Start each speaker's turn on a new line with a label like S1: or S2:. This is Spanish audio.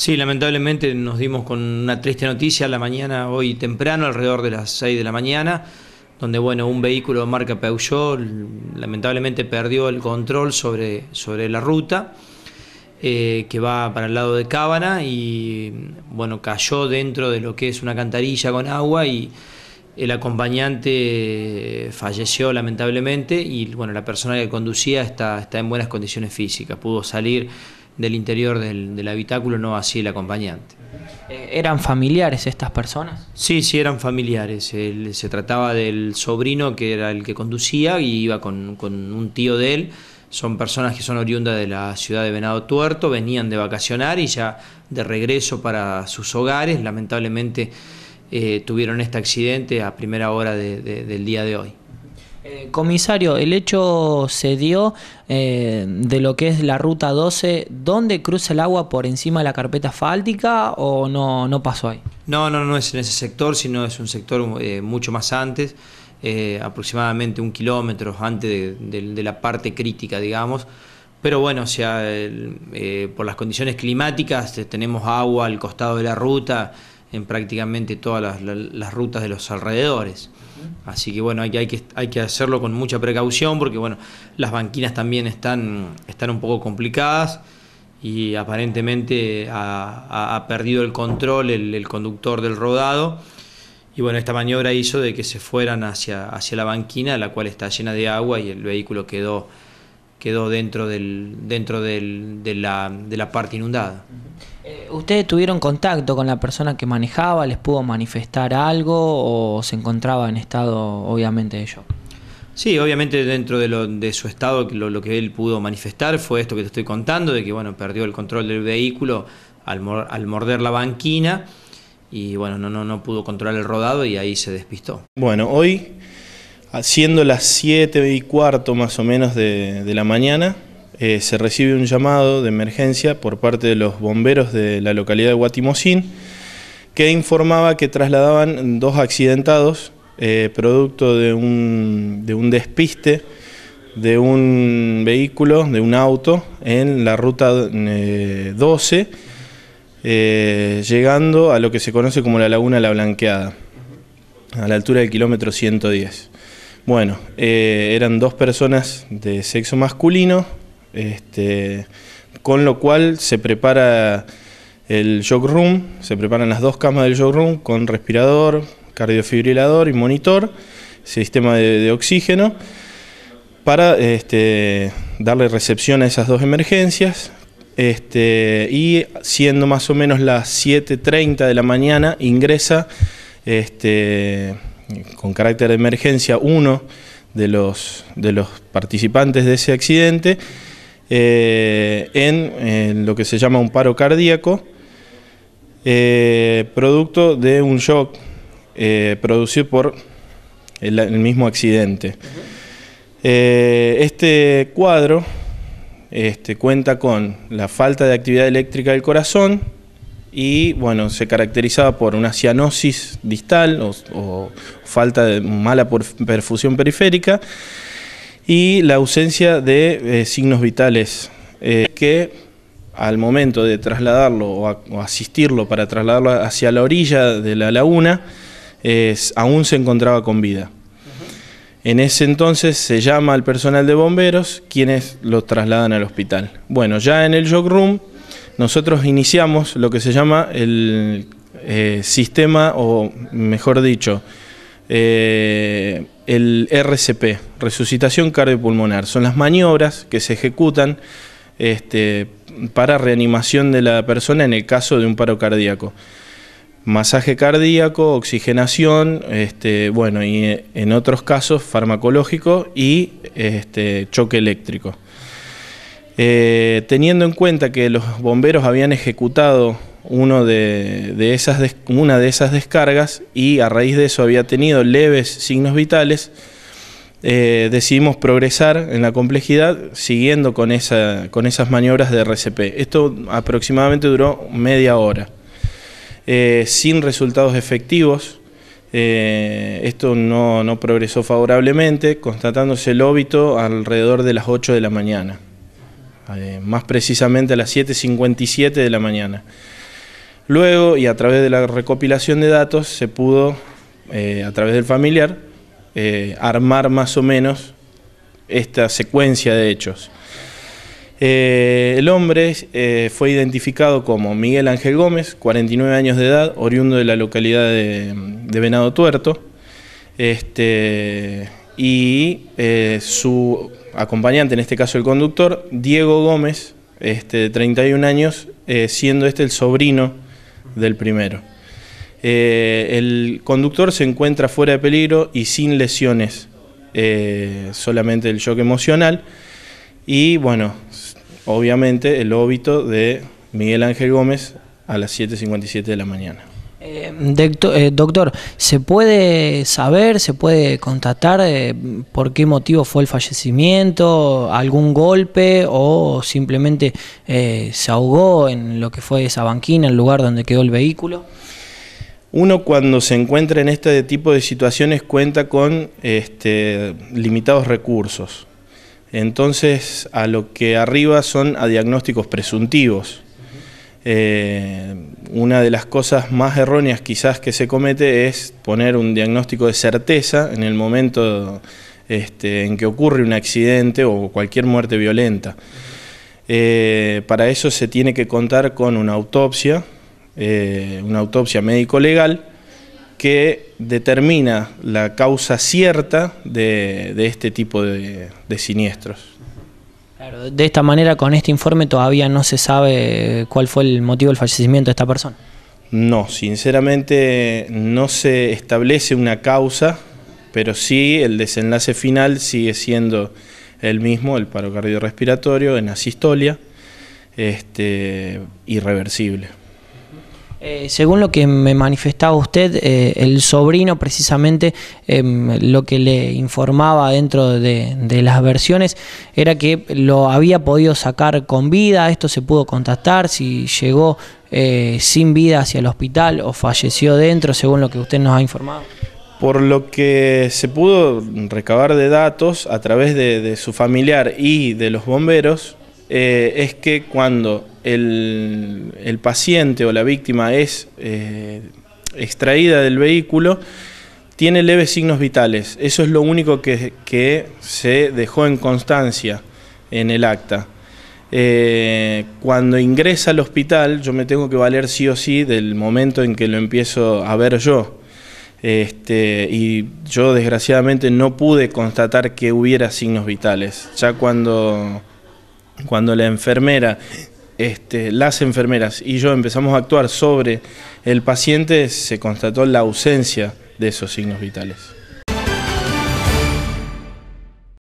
S1: Sí, lamentablemente nos dimos con una triste noticia la mañana, hoy temprano, alrededor de las 6 de la mañana, donde bueno, un vehículo de marca Peugeot lamentablemente perdió el control sobre, sobre la ruta eh, que va para el lado de Cábana y bueno, cayó dentro de lo que es una cantarilla con agua y el acompañante falleció lamentablemente y bueno, la persona que conducía está, está en buenas condiciones físicas, pudo salir del interior del, habitáculo, no así el acompañante.
S2: Eh, ¿Eran familiares estas personas?
S1: Sí, sí, eran familiares. se trataba del sobrino que era el que conducía y iba con, un tío de él. Son personas que son oriundas de la ciudad de Venado Tuerto, venían de vacacionar y ya de regreso para sus hogares. Lamentablemente eh, tuvieron este accidente a primera hora del día de hoy.
S2: Eh, comisario, el hecho se dio eh, de lo que es la ruta 12, ¿dónde cruza el agua por encima de la carpeta asfáltica o no, no pasó ahí?
S1: No, no, no es en ese sector, sino es un sector eh, mucho más antes, aproximadamente un kilómetro antes de, la parte crítica, digamos. Pero bueno, o sea, por las condiciones climáticas tenemos agua al costado de la ruta, en prácticamente todas las, rutas de los alrededores. Así que bueno, hay, que, hay que hacerlo con mucha precaución porque bueno, las banquinas también están, un poco complicadas y aparentemente ha, perdido el control el, conductor del rodado. Y bueno, esta maniobra hizo de que se fueran hacia, hacia la banquina, la cual está llena de agua y el vehículo quedó quedó dentro, del, dentro de, la, parte inundada.
S2: Eh, ¿Ustedes tuvieron contacto con la persona que manejaba? ¿Les pudo manifestar algo o se encontraba en estado, obviamente, de shock?
S1: Sí, obviamente dentro de, su estado lo, que él pudo manifestar fue esto que te estoy contando, de que bueno, perdió el control del vehículo al, morder la banquina y bueno, no, no, no pudo controlar el rodado y ahí se despistó.
S3: Bueno, hoy Haciendo las 7 y cuarto más o menos de, la mañana, eh, se recibe un llamado de emergencia por parte de los bomberos de la localidad de Guatimosín, que informaba que trasladaban dos accidentados, eh, producto de un, despiste de un vehículo, de un auto, en la ruta 12, eh, llegando a lo que se conoce como la Laguna La Blanqueada, a la altura del kilómetro 110. Bueno, eh, eran dos personas de sexo masculino, este, con lo cual se prepara el shock room, se preparan las dos camas del shock room con respirador, cardiofibrilador y monitor, sistema de, oxígeno, para este, darle recepción a esas dos emergencias. Este, y siendo más o menos las 7.30 de la mañana, ingresa este, con carácter de emergencia uno de los, participantes de ese accidente eh, en lo que se llama un paro cardíaco, eh, producto de un shock eh, producido por el, mismo accidente. este cuadro este, cuenta con la falta de actividad eléctrica del corazón, y bueno, se caracterizaba por una cianosis distal o, falta de mala perfusión periférica y la ausencia de eh, signos vitales eh, que al momento de trasladarlo o, asistirlo para trasladarlo hacia la orilla de la laguna, aún se encontraba con vida. En ese entonces se llama al personal de bomberos, quienes lo trasladan al hospital. Bueno, ya en el jog room nosotros iniciamos lo que se llama el eh, sistema, o mejor dicho, eh, el RCP, resucitación cardiopulmonar. Son las maniobras que se ejecutan este, para reanimación de la persona en el caso de un paro cardíaco. Masaje cardíaco, oxigenación, este, bueno, y eh, en otros casos farmacológico y este, choque eléctrico. Eh, teniendo en cuenta que los bomberos habían ejecutado una de esas descargas y a raíz de eso había tenido leves signos vitales, eh, decidimos progresar en la complejidad siguiendo con, esas maniobras de RCP. Esto aproximadamente duró media hora, eh, sin resultados efectivos. esto no, no progresó favorablemente, constatándose el óbito alrededor de las 8 de la mañana. Eh, más precisamente a las 7.57 de la mañana. Luego, y a través de la recopilación de datos, se pudo, eh, a través del familiar, eh, armar más o menos esta secuencia de hechos. el hombre fue identificado como Miguel Ángel Gómez, 49 años de edad, oriundo de la localidad de, de Venado Tuerto, este, y eh, su acompañante, en este caso el conductor, Diego Gómez, este, de 31 años, eh, siendo este el sobrino del primero. Eh, el conductor se encuentra fuera de peligro y sin lesiones, solamente el shock emocional. Y bueno, obviamente el óbito de Miguel Ángel Gómez a las 7.57 de la mañana.
S2: Em, eh, doctor, ¿se puede saber, se puede constatar eh, por qué motivo fue el fallecimiento, algún golpe o simplemente eh, se ahogó en lo que fue esa banquina,
S3: el lugar donde quedó el vehículo? Uno cuando se encuentra en este tipo de situaciones cuenta con este, limitados recursos. Entonces, a lo que arriba son a diagnósticos presuntivos eh, una de las cosas más erróneas quizás que se comete es poner un diagnóstico de certeza en el momento este, en que ocurre un accidente o cualquier muerte violenta. Eh, para eso se tiene que contar con una autopsia, eh, una autopsia médico-legal, que determina la causa cierta de, este tipo de siniestros
S2: de esta manera, con este informe, todavía no se sabe cuál fue el motivo del fallecimiento de
S3: esta persona. No, sinceramente no se establece una causa, pero sí el desenlace final sigue siendo el mismo, el paro cardiorrespiratorio en asistolia, este, irreversible.
S2: Eh, según lo que me manifestaba usted, eh, el sobrino precisamente em, lo que le informaba dentro de, las versiones era que lo había podido sacar con vida, esto se pudo contactar, si llegó eh, sin vida hacia el hospital o falleció dentro, según lo que usted nos ha informado.
S3: Por lo que se pudo recabar de datos a través de su familiar y de los bomberos, eh, es que cuando el, paciente o la víctima es eh, extraída del vehículo, tiene leves signos vitales. Eso es lo único que, se dejó en constancia en el acta. Eh, cuando ingresa al hospital, yo me tengo que valer sí o sí del momento en que lo empiezo a ver yo. Este, y yo desgraciadamente no pude constatar que hubiera signos vitales. Ya cuando cuando la enfermera, este, las enfermeras y yo empezamos a actuar sobre el paciente, se constató la ausencia de esos signos vitales.